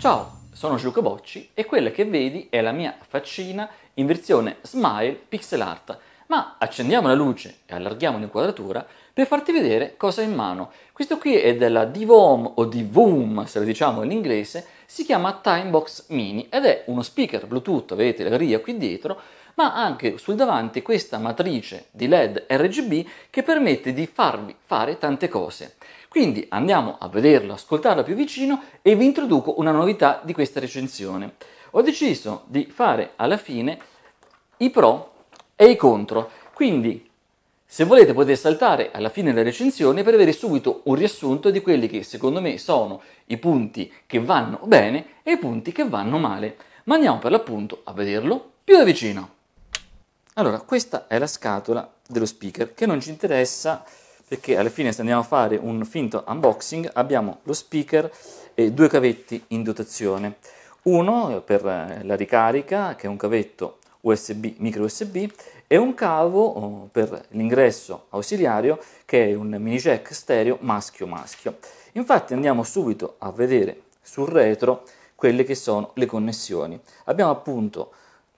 Ciao, sono Gioco Bocci e quella che vedi è la mia faccina in versione smile pixel art, ma accendiamo la luce e allarghiamo l'inquadratura per farti vedere cosa ho in mano. Questo qui è della Divom o Divoom, se lo diciamo in inglese, si chiama Timebox Mini ed è uno speaker Bluetooth, vedete la griglia qui dietro, ma anche sul davanti questa matrice di LED RGB che permette di farvi fare tante cose. Quindi andiamo a vederlo, ascoltarlo più vicino e vi introduco una novità di questa recensione. Ho deciso di fare alla fine i pro e i contro, quindi se volete potete saltare alla fine della recensione per avere subito un riassunto di quelli che secondo me sono i punti che vanno bene e i punti che vanno male. Ma andiamo per l'appunto a vederlo più da vicino. Allora, questa è la scatola dello speaker che non ci interessa perché alla fine se andiamo a fare un finto unboxing abbiamo lo speaker e due cavetti in dotazione. Uno per eh, la ricarica, che è un cavetto USB, micro USB, e un cavo oh, per l'ingresso ausiliario, che è un mini jack stereo maschio-maschio. Infatti andiamo subito a vedere sul retro quelle che sono le connessioni. Abbiamo appunto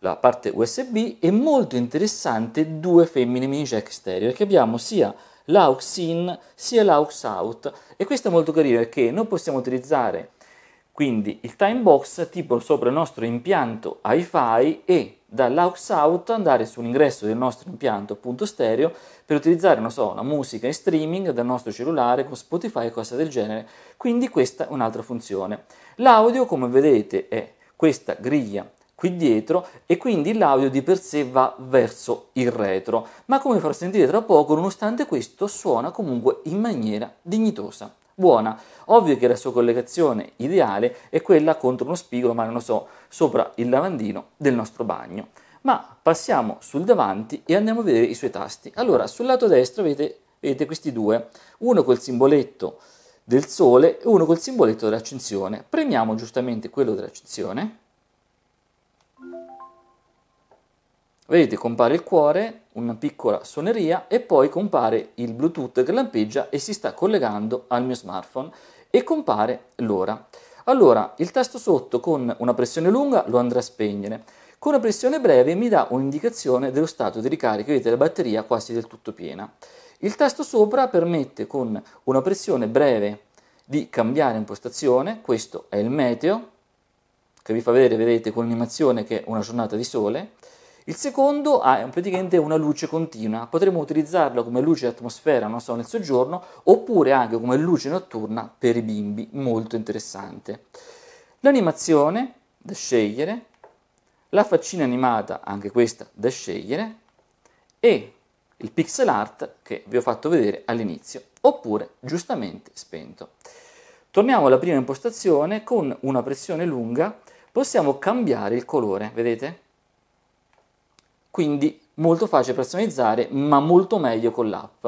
la parte USB e molto interessante due femmine mini jack stereo che abbiamo sia l'aux in sia l'aux out e questo è molto carino perché noi possiamo utilizzare quindi il time box tipo sopra il nostro impianto hi-fi e dall'aux out andare sull'ingresso del nostro impianto appunto stereo per utilizzare non so, una musica in streaming dal nostro cellulare con Spotify e cose del genere quindi questa è un'altra funzione l'audio come vedete è questa griglia qui dietro e quindi l'audio di per sé va verso il retro, ma come farò sentire tra poco, nonostante questo suona comunque in maniera dignitosa. Buona, ovvio che la sua collegazione ideale è quella contro uno spigolo, ma non lo so, sopra il lavandino del nostro bagno. Ma passiamo sul davanti e andiamo a vedere i suoi tasti. Allora, sul lato destro vedete, vedete questi due, uno col simboletto del sole e uno col simboletto dell'accensione. Premiamo giustamente quello dell'accensione Vedete, compare il cuore, una piccola suoneria e poi compare il Bluetooth che lampeggia e si sta collegando al mio smartphone e compare l'ora. Allora, il tasto sotto con una pressione lunga lo andrà a spegnere, con una pressione breve mi dà un'indicazione dello stato di ricarica, vedete la batteria quasi del tutto piena. Il tasto sopra permette con una pressione breve di cambiare impostazione, questo è il meteo, che vi fa vedere, vedete, con l'animazione che è una giornata di sole, il secondo ha ah, praticamente una luce continua, potremmo utilizzarla come luce atmosfera, non so, nel soggiorno, oppure anche come luce notturna per i bimbi, molto interessante. L'animazione da scegliere, la faccina animata, anche questa da scegliere, e il pixel art che vi ho fatto vedere all'inizio, oppure giustamente spento. Torniamo alla prima impostazione, con una pressione lunga possiamo cambiare il colore, vedete? quindi molto facile personalizzare ma molto meglio con l'app.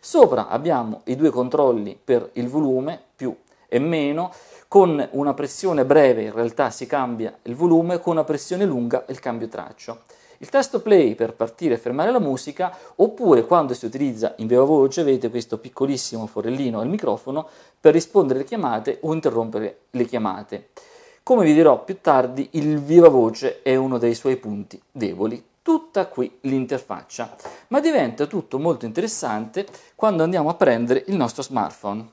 Sopra abbiamo i due controlli per il volume più e meno, con una pressione breve in realtà si cambia il volume, con una pressione lunga il cambio traccio. Il tasto play per partire e fermare la musica, oppure quando si utilizza in viva voce avete questo piccolissimo forellino al microfono per rispondere alle chiamate o interrompere le chiamate. Come vi dirò più tardi, il viva voce è uno dei suoi punti deboli tutta qui l'interfaccia. Ma diventa tutto molto interessante quando andiamo a prendere il nostro smartphone.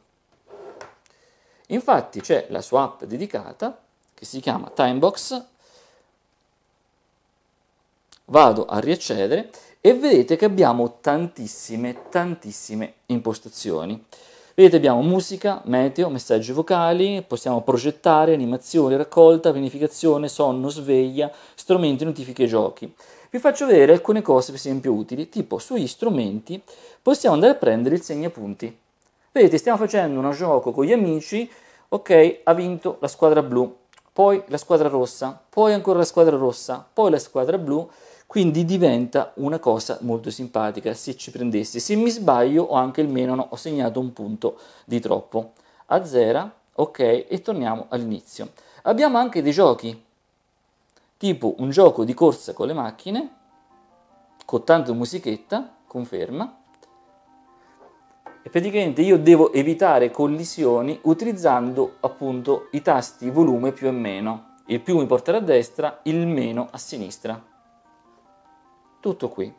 Infatti c'è la sua app dedicata che si chiama Timebox. Vado a riaccedere e vedete che abbiamo tantissime, tantissime impostazioni. Vedete abbiamo musica, meteo, messaggi vocali, possiamo progettare, animazione, raccolta, pianificazione, sonno, sveglia, strumenti, notifiche e giochi vi faccio vedere alcune cose per esempio utili, tipo sugli strumenti possiamo andare a prendere il segnapunti. Vedete, stiamo facendo un gioco con gli amici, ok, ha vinto la squadra blu, poi la squadra rossa, poi ancora la squadra rossa, poi la squadra blu, quindi diventa una cosa molto simpatica se ci prendessi. Se mi sbaglio o anche il meno, no, ho segnato un punto di troppo. A zero, ok, e torniamo all'inizio. Abbiamo anche dei giochi, tipo un gioco di corsa con le macchine, con tanto musichetta, conferma, e praticamente io devo evitare collisioni utilizzando appunto i tasti volume più e meno. Il più mi porterà a destra, il meno a sinistra. Tutto qui.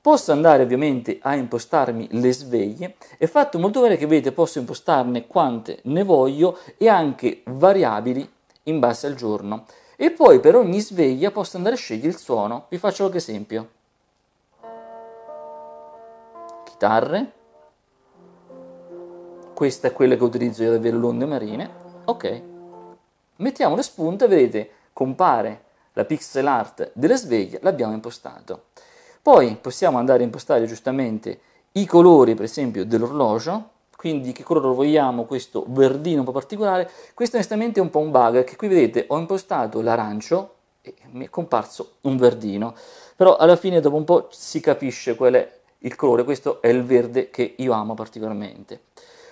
Posso andare ovviamente a impostarmi le sveglie è fatto molto bene che vedete posso impostarne quante ne voglio e anche variabili in base al giorno e poi per ogni sveglia posso andare a scegliere il suono. Vi faccio qualche esempio. Chitarre. Questa è quella che utilizzo io ad avere onde marine. Ok. Mettiamo le spunte, vedete, compare la pixel art delle sveglia, l'abbiamo impostato. Poi possiamo andare a impostare giustamente i colori, per esempio, dell'orologio, quindi che colore vogliamo questo verdino un po' particolare, questo onestamente è un po' un bug, che qui vedete ho impostato l'arancio e mi è comparso un verdino, però alla fine dopo un po' si capisce qual è il colore, questo è il verde che io amo particolarmente.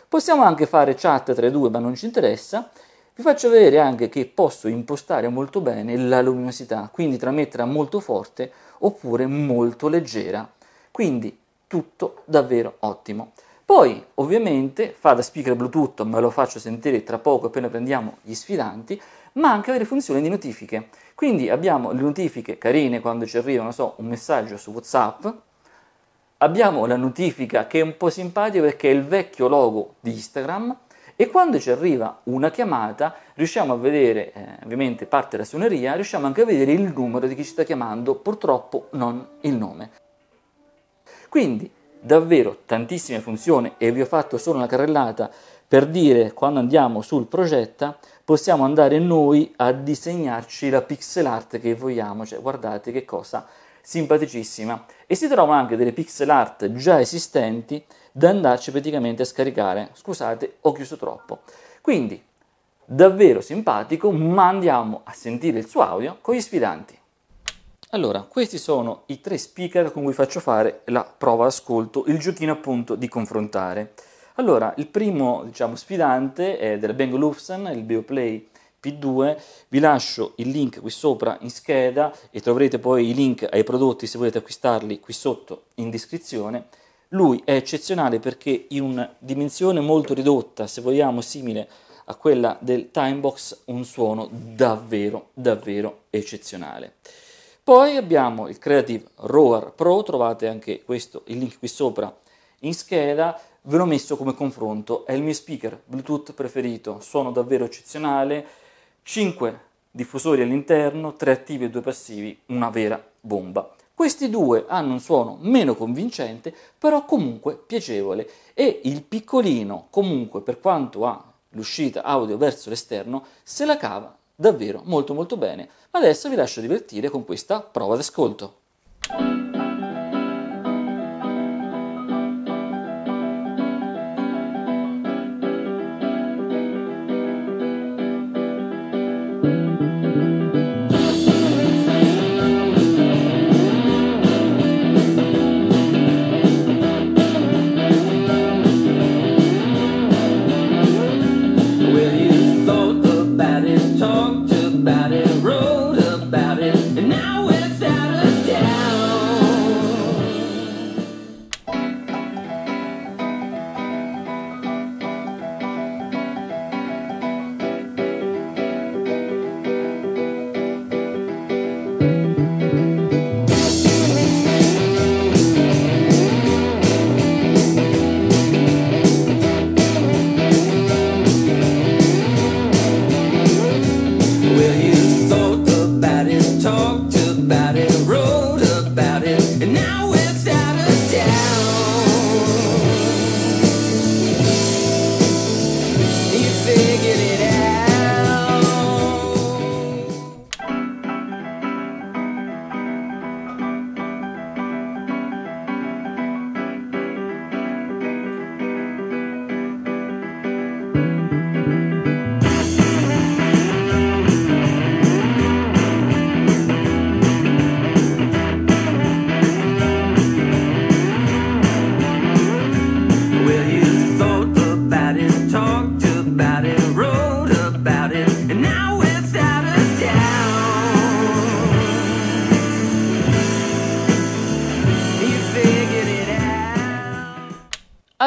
Possiamo anche fare chat tra i due, ma non ci interessa. Vi faccio vedere anche che posso impostare molto bene la luminosità, quindi tra metterla molto forte oppure molto leggera. Quindi tutto davvero ottimo. Poi ovviamente fa da speaker Bluetooth, ma lo faccio sentire tra poco appena prendiamo gli sfidanti, ma anche avere funzione di notifiche. Quindi abbiamo le notifiche carine quando ci arriva, non so, un messaggio su WhatsApp, abbiamo la notifica che è un po' simpatica perché è il vecchio logo di Instagram e quando ci arriva una chiamata riusciamo a vedere, eh, ovviamente parte la suoneria, riusciamo anche a vedere il numero di chi ci sta chiamando, purtroppo non il nome. Quindi davvero tantissime funzioni e vi ho fatto solo una carrellata per dire quando andiamo sul progetta possiamo andare noi a disegnarci la pixel art che vogliamo, cioè guardate che cosa simpaticissima e si trovano anche delle pixel art già esistenti da andarci praticamente a scaricare. Scusate, ho chiuso troppo. Quindi, davvero simpatico, ma andiamo a sentire il suo audio con gli sfidanti. Allora, questi sono i tre speaker con cui faccio fare la prova ascolto, il giochino appunto di confrontare. Allora, il primo, diciamo, sfidante è della Bang Olufsen, il Bioplay P2, vi lascio il link qui sopra in scheda e troverete poi i link ai prodotti se volete acquistarli qui sotto in descrizione. Lui è eccezionale perché in una dimensione molto ridotta, se vogliamo simile a quella del Timebox, un suono davvero, davvero eccezionale. Poi abbiamo il Creative Roar Pro, trovate anche questo, il link qui sopra in scheda, ve l'ho messo come confronto, è il mio speaker Bluetooth preferito, suono davvero eccezionale, 5 diffusori all'interno, 3 attivi e 2 passivi, una vera bomba. Questi due hanno un suono meno convincente, però comunque piacevole e il piccolino, comunque per quanto ha l'uscita audio verso l'esterno, se la cava davvero molto molto bene. Ma adesso vi lascio divertire con questa prova d'ascolto.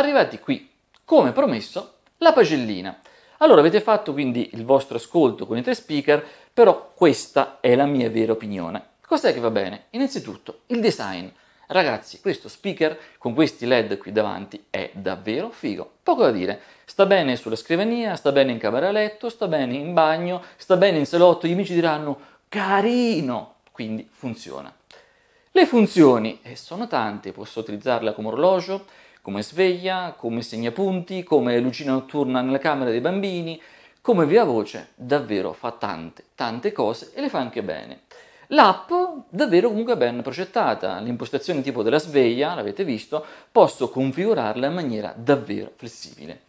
arrivati qui, come promesso, la pagellina. Allora avete fatto quindi il vostro ascolto con i tre speaker, però questa è la mia vera opinione. Cos'è che va bene? Innanzitutto il design. Ragazzi, questo speaker con questi LED qui davanti è davvero figo. Poco da dire. Sta bene sulla scrivania, sta bene in camera a letto, sta bene in bagno, sta bene in salotto. Gli amici diranno carino, quindi funziona. Le funzioni eh, sono tante, posso utilizzarla come orologio, come sveglia, come segnapunti, come lucina notturna nella camera dei bambini, come viva voce, davvero fa tante, tante cose e le fa anche bene. L'app davvero comunque ben progettata, l'impostazione tipo della sveglia, l'avete visto, posso configurarla in maniera davvero flessibile.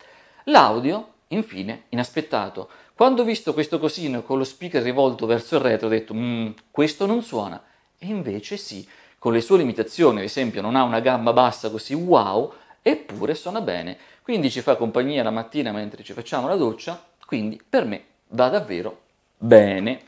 L'audio, infine, inaspettato. Quando ho visto questo cosino con lo speaker rivolto verso il retro ho detto mm, questo non suona, e invece sì, con le sue limitazioni, ad esempio non ha una gamba bassa così wow, eppure suona bene. Quindi ci fa compagnia la mattina mentre ci facciamo la doccia, quindi per me va davvero bene.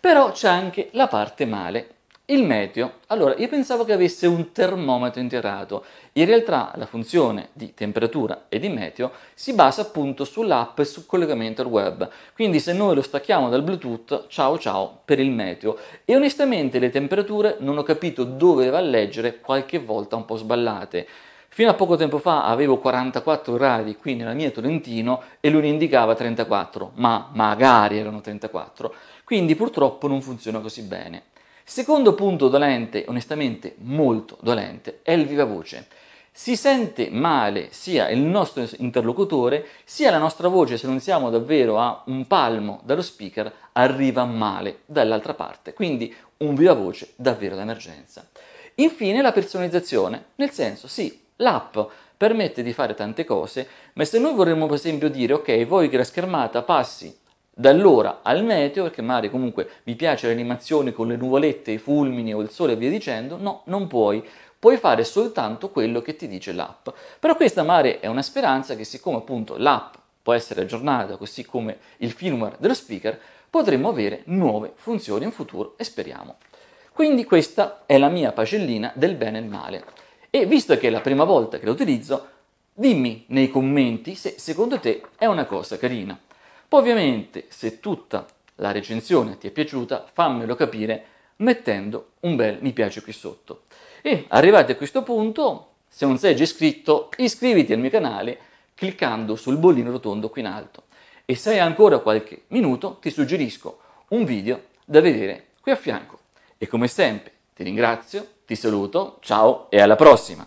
Però c'è anche la parte male. Il meteo. Allora, io pensavo che avesse un termometro interrato, In realtà la funzione di temperatura e di meteo si basa appunto sull'app e sul collegamento al web. Quindi se noi lo stacchiamo dal Bluetooth, ciao ciao per il meteo. E onestamente le temperature non ho capito dove va a leggere, qualche volta un po' sballate. Fino a poco tempo fa avevo 44 gradi qui nella mia Tolentino e lui ne indicava 34, ma magari erano 34, quindi purtroppo non funziona così bene. Secondo punto dolente, onestamente molto dolente, è il viva voce. Si sente male sia il nostro interlocutore, sia la nostra voce, se non siamo davvero a un palmo dallo speaker, arriva male dall'altra parte. Quindi un viva voce davvero d'emergenza. Infine la personalizzazione, nel senso sì, L'app permette di fare tante cose, ma se noi vorremmo per esempio dire ok, voi che la schermata passi dall'ora al meteo, perché magari comunque vi piace l'animazione con le nuvolette, i fulmini o il sole e via dicendo, no, non puoi. Puoi fare soltanto quello che ti dice l'app. Però questa magari è una speranza che siccome appunto l'app può essere aggiornata, così come il firmware dello speaker, potremmo avere nuove funzioni in futuro e speriamo. Quindi questa è la mia pagellina del bene e del male. E visto che è la prima volta che lo utilizzo, dimmi nei commenti se secondo te è una cosa carina. Poi ovviamente se tutta la recensione ti è piaciuta, fammelo capire mettendo un bel mi piace qui sotto. E arrivati a questo punto, se non sei già iscritto, iscriviti al mio canale cliccando sul bollino rotondo qui in alto. E se hai ancora qualche minuto, ti suggerisco un video da vedere qui a fianco. E come sempre ti ringrazio ti saluto, ciao e alla prossima!